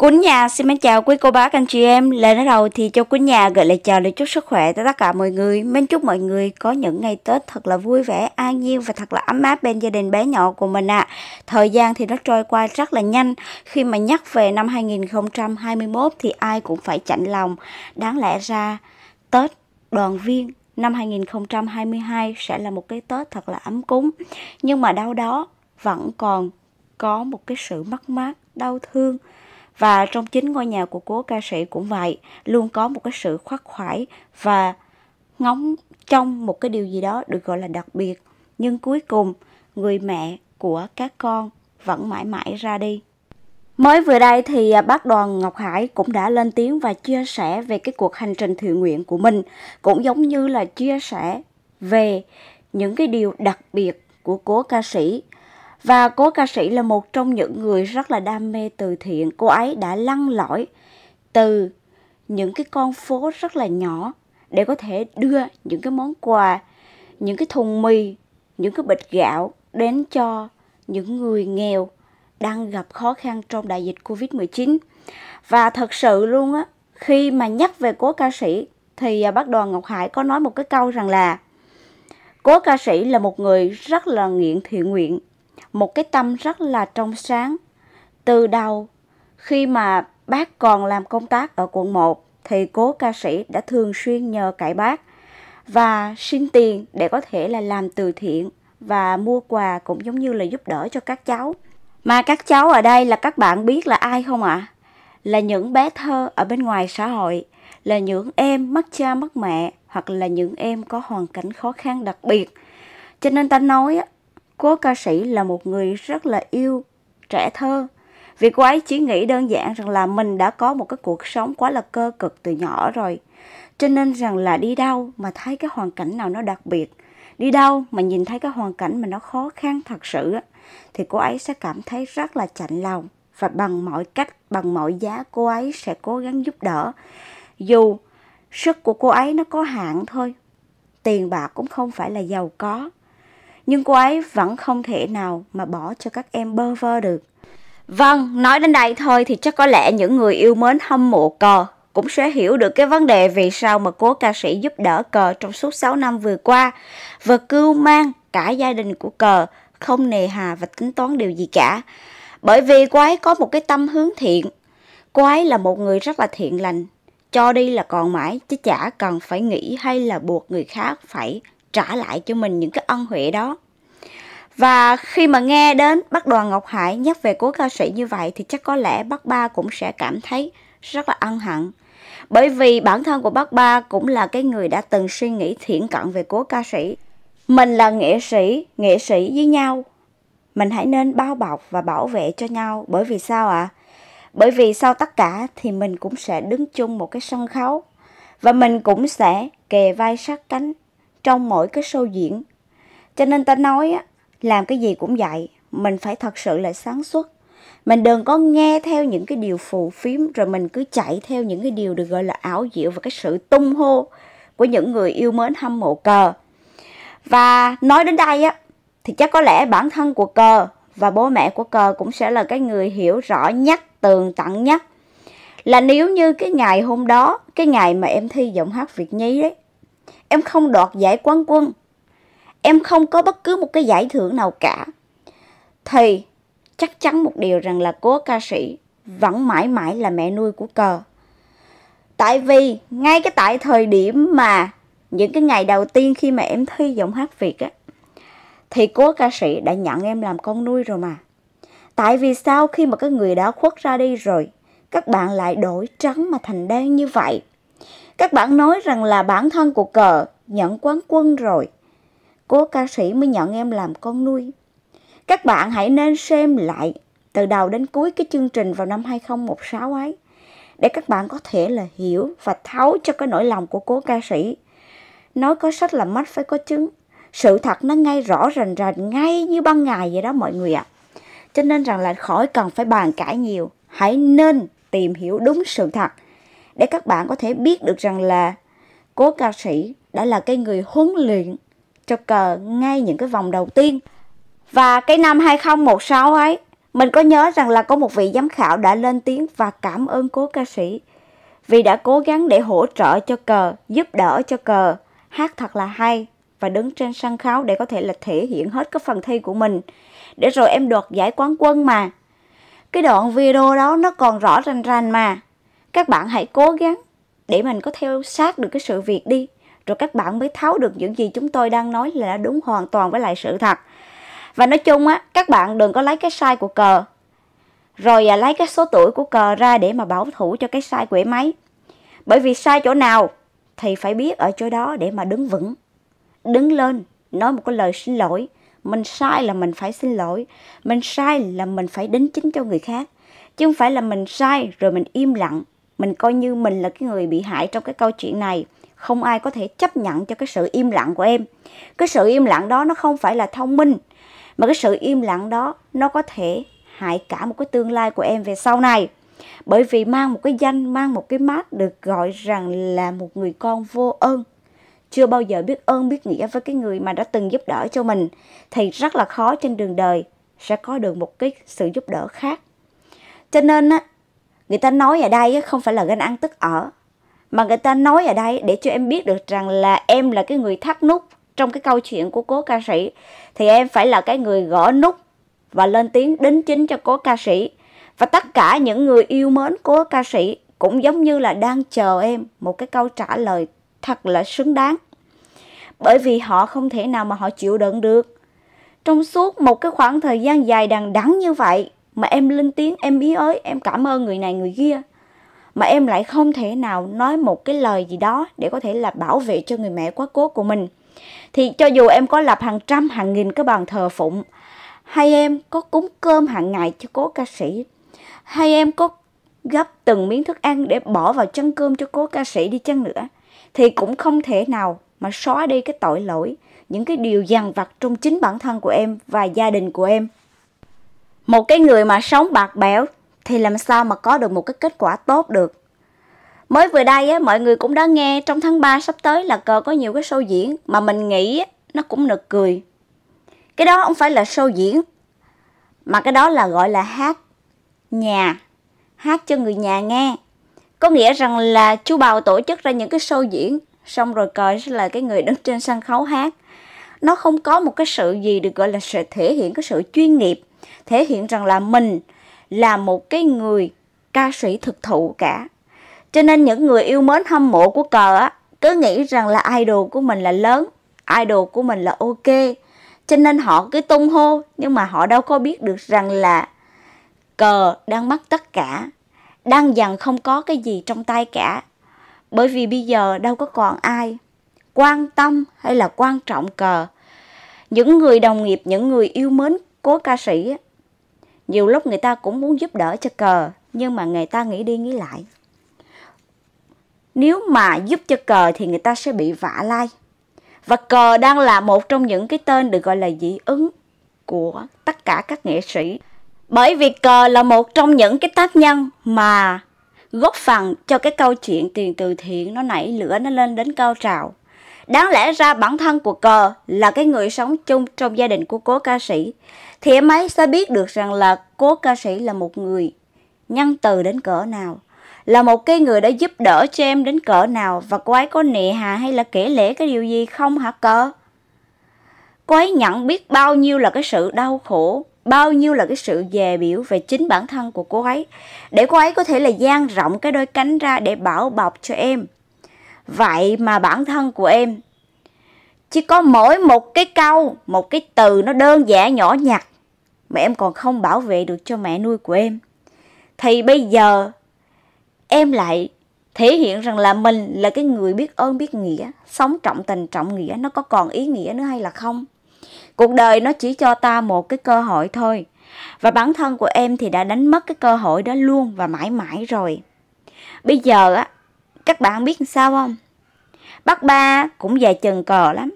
Quýnh Nhà xin mến chào quý cô bác anh chị em. Lên nói đầu thì cho Quýnh Nhà gửi lời chào lời chúc sức khỏe tới tất cả mọi người. Mến chúc mọi người có những ngày Tết thật là vui vẻ, an nhiên và thật là ấm áp bên gia đình bé nhỏ của mình ạ. À. Thời gian thì nó trôi qua rất là nhanh. Khi mà nhắc về năm 2021 thì ai cũng phải chạnh lòng. Đáng lẽ ra Tết đoàn viên năm 2022 sẽ là một cái Tết thật là ấm cúng. Nhưng mà đâu đó vẫn còn có một cái sự mất mát, đau thương và trong chính ngôi nhà của cố ca sĩ cũng vậy, luôn có một cái sự khoác khoải và ngóng trong một cái điều gì đó được gọi là đặc biệt. Nhưng cuối cùng, người mẹ của các con vẫn mãi mãi ra đi. Mới vừa đây thì à, bác Đoàn Ngọc Hải cũng đã lên tiếng và chia sẻ về cái cuộc hành trình thiện nguyện của mình, cũng giống như là chia sẻ về những cái điều đặc biệt của cố ca sĩ và cố ca sĩ là một trong những người rất là đam mê từ thiện. Cô ấy đã lăn lỏi từ những cái con phố rất là nhỏ để có thể đưa những cái món quà, những cái thùng mì, những cái bịch gạo đến cho những người nghèo đang gặp khó khăn trong đại dịch Covid-19. Và thật sự luôn á, khi mà nhắc về cố ca sĩ thì à, bác Đoàn Ngọc Hải có nói một cái câu rằng là cố ca sĩ là một người rất là nghiện thiện nguyện một cái tâm rất là trong sáng. Từ đầu, khi mà bác còn làm công tác ở quận 1, thì cố ca sĩ đã thường xuyên nhờ cải bác và xin tiền để có thể là làm từ thiện và mua quà cũng giống như là giúp đỡ cho các cháu. Mà các cháu ở đây là các bạn biết là ai không ạ? À? Là những bé thơ ở bên ngoài xã hội, là những em mất cha mất mẹ hoặc là những em có hoàn cảnh khó khăn đặc biệt. Cho nên ta nói Cô ca sĩ là một người rất là yêu trẻ thơ. Vì cô ấy chỉ nghĩ đơn giản rằng là mình đã có một cái cuộc sống quá là cơ cực từ nhỏ rồi. Cho nên rằng là đi đâu mà thấy cái hoàn cảnh nào nó đặc biệt, đi đâu mà nhìn thấy cái hoàn cảnh mà nó khó khăn thật sự thì cô ấy sẽ cảm thấy rất là chạnh lòng và bằng mọi cách, bằng mọi giá cô ấy sẽ cố gắng giúp đỡ. Dù sức của cô ấy nó có hạn thôi, tiền bạc cũng không phải là giàu có nhưng cô ấy vẫn không thể nào mà bỏ cho các em bơ vơ được. Vâng, nói đến đây thôi thì chắc có lẽ những người yêu mến hâm mộ cờ cũng sẽ hiểu được cái vấn đề vì sao mà cố ca sĩ giúp đỡ cờ trong suốt 6 năm vừa qua và cưu mang cả gia đình của cờ không nề hà và tính toán điều gì cả. Bởi vì cô ấy có một cái tâm hướng thiện. Cô ấy là một người rất là thiện lành, cho đi là còn mãi chứ chả cần phải nghĩ hay là buộc người khác phải trả lại cho mình những cái ân huệ đó. Và khi mà nghe đến bác Đoàn Ngọc Hải nhắc về cố ca sĩ như vậy thì chắc có lẽ bác ba cũng sẽ cảm thấy rất là ân hận. Bởi vì bản thân của bác ba cũng là cái người đã từng suy nghĩ thiện cận về cố ca sĩ. Mình là nghệ sĩ, nghệ sĩ với nhau. Mình hãy nên bao bọc và bảo vệ cho nhau. Bởi vì sao ạ? À? Bởi vì sau tất cả thì mình cũng sẽ đứng chung một cái sân khấu. Và mình cũng sẽ kề vai sát cánh trong mỗi cái show diễn. Cho nên ta nói á, làm cái gì cũng vậy, mình phải thật sự là sáng suốt. Mình đừng có nghe theo những cái điều phù phiếm rồi mình cứ chạy theo những cái điều được gọi là ảo diệu và cái sự tung hô của những người yêu mến hâm mộ cờ. Và nói đến đây á thì chắc có lẽ bản thân của cờ và bố mẹ của cờ cũng sẽ là cái người hiểu rõ nhất, tường tận nhất là nếu như cái ngày hôm đó, cái ngày mà em thi giọng hát Việt Nhí đấy Em không đoạt giải quán quân. Em không có bất cứ một cái giải thưởng nào cả. Thì chắc chắn một điều rằng là cô ca sĩ vẫn mãi mãi là mẹ nuôi của cờ. Tại vì ngay cái tại thời điểm mà những cái ngày đầu tiên khi mà em thi giọng hát Việt á, thì cố ca sĩ đã nhận em làm con nuôi rồi mà. Tại vì sao khi mà cái người đã khuất ra đi rồi, các bạn lại đổi trắng mà thành đen như vậy? Các bạn nói rằng là bản thân của cờ nhận quán quân rồi. Cô ca sĩ mới nhận em làm con nuôi. Các bạn hãy nên xem lại từ đầu đến cuối cái chương trình vào năm 2016 ấy để các bạn có thể là hiểu và tháo cho cái nỗi lòng của cố ca sĩ. Nói có sách là mắt phải có chứng. Sự thật nó ngay rõ rành rành ngay như ban ngày vậy đó mọi người ạ. À. Cho nên rằng là khỏi cần phải bàn cãi nhiều. Hãy nên tìm hiểu đúng sự thật để các bạn có thể biết được rằng là cố ca sĩ đã là cái người huấn luyện cho cờ ngay những cái vòng đầu tiên. Và cái năm 2016 ấy, mình có nhớ rằng là có một vị giám khảo đã lên tiếng và cảm ơn cố ca sĩ vì đã cố gắng để hỗ trợ cho cờ, giúp đỡ cho cờ, hát thật là hay và đứng trên sân khấu để có thể là thể hiện hết cái phần thi của mình. Để rồi em đoạt giải quán quân mà. Cái đoạn video đó nó còn rõ rành rành mà các bạn hãy cố gắng để mình có theo sát được cái sự việc đi rồi các bạn mới tháo được những gì chúng tôi đang nói là đúng hoàn toàn với lại sự thật và nói chung á các bạn đừng có lấy cái sai của cờ rồi à, lấy cái số tuổi của cờ ra để mà bảo thủ cho cái sai quẻ máy bởi vì sai chỗ nào thì phải biết ở chỗ đó để mà đứng vững đứng lên nói một cái lời xin lỗi mình sai là mình phải xin lỗi mình sai là mình phải đính chính cho người khác chứ không phải là mình sai rồi mình im lặng mình coi như mình là cái người bị hại trong cái câu chuyện này không ai có thể chấp nhận cho cái sự im lặng của em cái sự im lặng đó nó không phải là thông minh mà cái sự im lặng đó nó có thể hại cả một cái tương lai của em về sau này bởi vì mang một cái danh mang một cái mát được gọi rằng là một người con vô ơn chưa bao giờ biết ơn biết nghĩa với cái người mà đã từng giúp đỡ cho mình thì rất là khó trên đường đời sẽ có được một cái sự giúp đỡ khác cho nên á, người ta nói ở đây không phải là ganh ăn tức ở mà người ta nói ở đây để cho em biết được rằng là em là cái người thắt nút trong cái câu chuyện của cố ca sĩ thì em phải là cái người gõ nút và lên tiếng đính chính cho cố ca sĩ và tất cả những người yêu mến cố ca sĩ cũng giống như là đang chờ em một cái câu trả lời thật là xứng đáng bởi vì họ không thể nào mà họ chịu đựng được trong suốt một cái khoảng thời gian dài đằng đẵng như vậy mà em lên tiếng em ý ới em cảm ơn người này người kia mà em lại không thể nào nói một cái lời gì đó để có thể là bảo vệ cho người mẹ quá cố của mình thì cho dù em có lập hàng trăm hàng nghìn cái bàn thờ phụng hay em có cúng cơm hàng ngày cho cố ca sĩ hay em có gấp từng miếng thức ăn để bỏ vào chăn cơm cho cố ca sĩ đi chăng nữa thì cũng không thể nào mà xóa đi cái tội lỗi những cái điều dằn vặt trong chính bản thân của em và gia đình của em một cái người mà sống bạc bẽo thì làm sao mà có được một cái kết quả tốt được. Mới vừa đây á, mọi người cũng đã nghe trong tháng 3 sắp tới là cờ có nhiều cái show diễn mà mình nghĩ nó cũng nực cười. Cái đó không phải là show diễn, mà cái đó là gọi là hát nhà, hát cho người nhà nghe. Có nghĩa rằng là chú Bào tổ chức ra những cái show diễn, xong rồi cờ sẽ là cái người đứng trên sân khấu hát. Nó không có một cái sự gì được gọi là sự thể hiện cái sự chuyên nghiệp thể hiện rằng là mình là một cái người ca sĩ thực thụ cả. Cho nên những người yêu mến hâm mộ của cờ á, cứ nghĩ rằng là idol của mình là lớn, idol của mình là ok. Cho nên họ cứ tung hô, nhưng mà họ đâu có biết được rằng là cờ đang mất tất cả, đang dần không có cái gì trong tay cả. Bởi vì bây giờ đâu có còn ai quan tâm hay là quan trọng cờ. Những người đồng nghiệp, những người yêu mến Cố ca sĩ, nhiều lúc người ta cũng muốn giúp đỡ cho cờ, nhưng mà người ta nghĩ đi nghĩ lại. Nếu mà giúp cho cờ thì người ta sẽ bị vạ lai. Và cờ đang là một trong những cái tên được gọi là dị ứng của tất cả các nghệ sĩ. Bởi vì cờ là một trong những cái tác nhân mà góp phần cho cái câu chuyện tiền từ thiện nó nảy lửa nó lên đến cao trào. Đáng lẽ ra bản thân của cờ là cái người sống chung trong gia đình của cố ca sĩ, thì em ấy sẽ biết được rằng là cố ca sĩ là một người nhân từ đến cỡ nào, là một cái người đã giúp đỡ cho em đến cỡ nào và cô ấy có nề hà hay là kể lễ cái điều gì không hả cờ? Cô ấy nhận biết bao nhiêu là cái sự đau khổ, bao nhiêu là cái sự dè biểu về chính bản thân của cô ấy, để cô ấy có thể là dang rộng cái đôi cánh ra để bảo bọc cho em Vậy mà bản thân của em chỉ có mỗi một cái câu, một cái từ nó đơn giản nhỏ nhặt mà em còn không bảo vệ được cho mẹ nuôi của em. Thì bây giờ em lại thể hiện rằng là mình là cái người biết ơn biết nghĩa, sống trọng tình trọng nghĩa, nó có còn ý nghĩa nữa hay là không? Cuộc đời nó chỉ cho ta một cái cơ hội thôi. Và bản thân của em thì đã đánh mất cái cơ hội đó luôn và mãi mãi rồi. Bây giờ á các bạn biết sao không? Bác ba cũng dài chừng cờ lắm.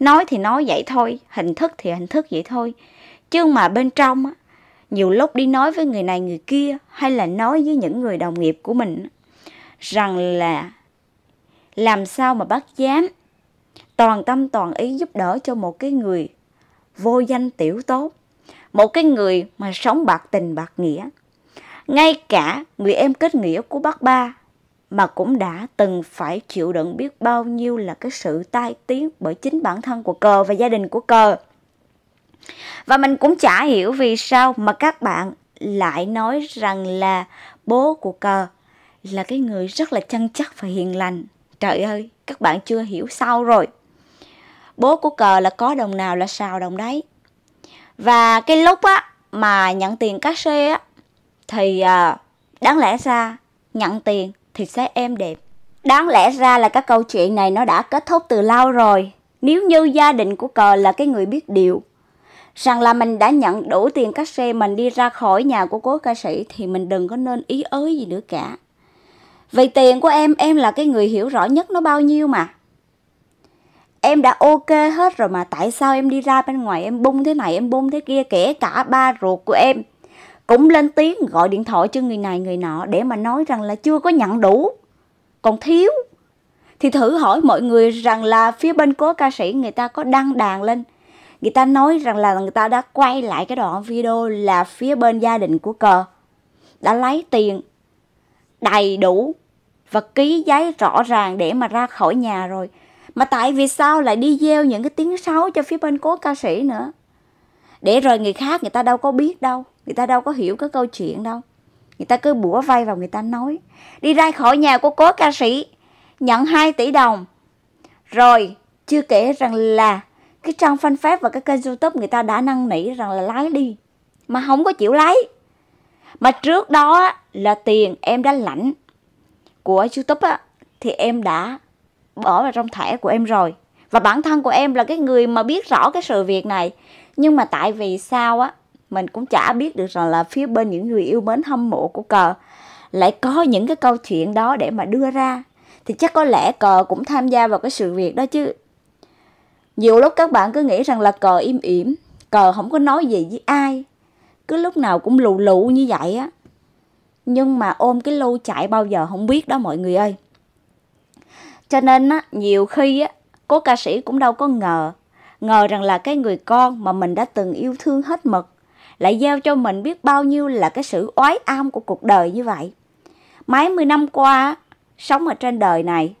Nói thì nói vậy thôi, hình thức thì hình thức vậy thôi. Chứ mà bên trong á, nhiều lúc đi nói với người này người kia hay là nói với những người đồng nghiệp của mình rằng là làm sao mà bác dám toàn tâm toàn ý giúp đỡ cho một cái người vô danh tiểu tốt, một cái người mà sống bạc tình bạc nghĩa. Ngay cả người em kết nghĩa của bác ba mà cũng đã từng phải chịu đựng biết bao nhiêu là cái sự tai tiếng bởi chính bản thân của cờ và gia đình của cờ. Và mình cũng chả hiểu vì sao mà các bạn lại nói rằng là bố của cờ là cái người rất là chân chắc và hiền lành. Trời ơi, các bạn chưa hiểu sao rồi. Bố của cờ là có đồng nào là xào đồng đấy. Và cái lúc á mà nhận tiền cá xê á thì à, đáng lẽ ra nhận tiền thì sẽ êm đẹp. Đáng lẽ ra là các câu chuyện này nó đã kết thúc từ lâu rồi, nếu như gia đình của cờ là cái người biết điều. Rằng là mình đã nhận đủ tiền cắt xe mình đi ra khỏi nhà của cố ca sĩ thì mình đừng có nên ý ới gì nữa cả. Vì tiền của em, em là cái người hiểu rõ nhất nó bao nhiêu mà. Em đã ok hết rồi mà tại sao em đi ra bên ngoài em bung thế này em bung thế kia kể cả ba ruột của em cũng lên tiếng gọi điện thoại cho người này người nọ để mà nói rằng là chưa có nhận đủ, còn thiếu. Thì thử hỏi mọi người rằng là phía bên cố ca sĩ người ta có đăng đàn lên. Người ta nói rằng là người ta đã quay lại cái đoạn video là phía bên gia đình của cờ. Đã lấy tiền đầy đủ và ký giấy rõ ràng để mà ra khỏi nhà rồi. Mà tại vì sao lại đi gieo những cái tiếng xấu cho phía bên cố ca sĩ nữa? Để rồi người khác người ta đâu có biết đâu người ta đâu có hiểu cái câu chuyện đâu người ta cứ bủa vay vào người ta nói đi ra khỏi nhà của cố ca sĩ nhận 2 tỷ đồng rồi chưa kể rằng là cái trang fanpage và cái kênh youtube người ta đã năn nỉ rằng là lái đi mà không có chịu lái mà trước đó là tiền em đã lãnh của youtube á, thì em đã bỏ vào trong thẻ của em rồi và bản thân của em là cái người mà biết rõ cái sự việc này nhưng mà tại vì sao á mình cũng chả biết được rằng là phía bên những người yêu mến hâm mộ của cờ lại có những cái câu chuyện đó để mà đưa ra thì chắc có lẽ cờ cũng tham gia vào cái sự việc đó chứ nhiều lúc các bạn cứ nghĩ rằng là cờ im ỉm cờ không có nói gì với ai cứ lúc nào cũng lù lù như vậy á nhưng mà ôm cái lô chạy bao giờ không biết đó mọi người ơi cho nên á nhiều khi á cô ca sĩ cũng đâu có ngờ ngờ rằng là cái người con mà mình đã từng yêu thương hết mực lại gieo cho mình biết bao nhiêu là cái sự oái am của cuộc đời như vậy. Mấy mươi năm qua, sống ở trên đời này,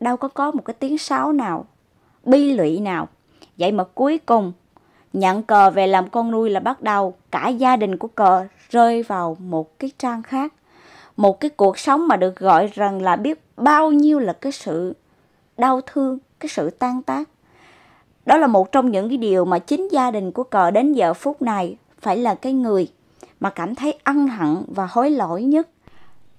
đâu có có một cái tiếng sáo nào, bi lụy nào. Vậy mà cuối cùng, nhận cờ về làm con nuôi là bắt đầu cả gia đình của cờ rơi vào một cái trang khác. Một cái cuộc sống mà được gọi rằng là biết bao nhiêu là cái sự đau thương, cái sự tan tác. Đó là một trong những cái điều mà chính gia đình của cờ đến giờ phút này phải là cái người mà cảm thấy ân hận và hối lỗi nhất.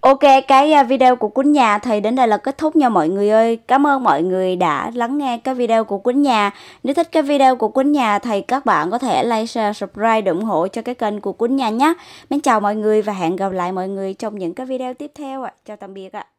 Ok, cái à, video của Quýnh Nhà thì đến đây là kết thúc nha mọi người ơi. Cảm ơn mọi người đã lắng nghe cái video của Quýnh Nhà. Nếu thích cái video của Quýnh Nhà thì các bạn có thể like, share, subscribe để ủng hộ cho cái kênh của Quýnh Nhà nhé. Mến chào mọi người và hẹn gặp lại mọi người trong những cái video tiếp theo ạ. Chào tạm biệt ạ. À.